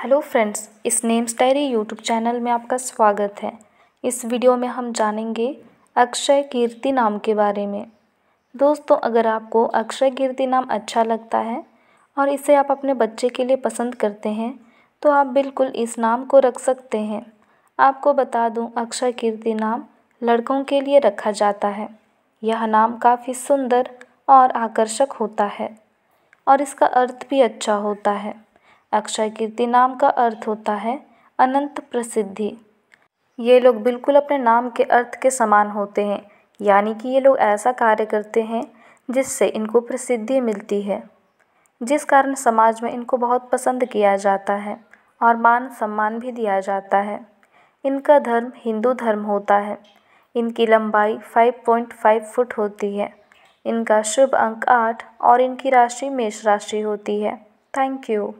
hello friends इस names diary YouTube channel में आपका स्वागत है इस वीडियो में हम जानेंगे अक्षय कीर्ति नाम के बारे में दोस्तों अगर आपको अक्षय कीर्ति नाम अच्छा लगता है और इसे आप अपने बच्चे के लिए पसंद करते हैं तो आप बिल्कुल इस नाम को रख सकते हैं आपको बता दूं अक्षय कीर्ति नाम लड़कों के लिए रखा जाता है यह नाम काफ़ी सुंदर और आकर्षक होता है और इसका अर्थ भी अच्छा होता है अक्षय कीर्ति नाम का अर्थ होता है अनंत प्रसिद्धि ये लोग बिल्कुल अपने नाम के अर्थ के समान होते हैं यानी कि ये लोग ऐसा कार्य करते हैं जिससे इनको प्रसिद्धि मिलती है जिस कारण समाज में इनको बहुत पसंद किया जाता है और मान सम्मान भी दिया जाता है इनका धर्म हिंदू धर्म होता है इनकी लंबाई 5.5 फुट होती है इनका शुभ अंक आठ और इनकी राशि मेष राशि होती है थैंक यू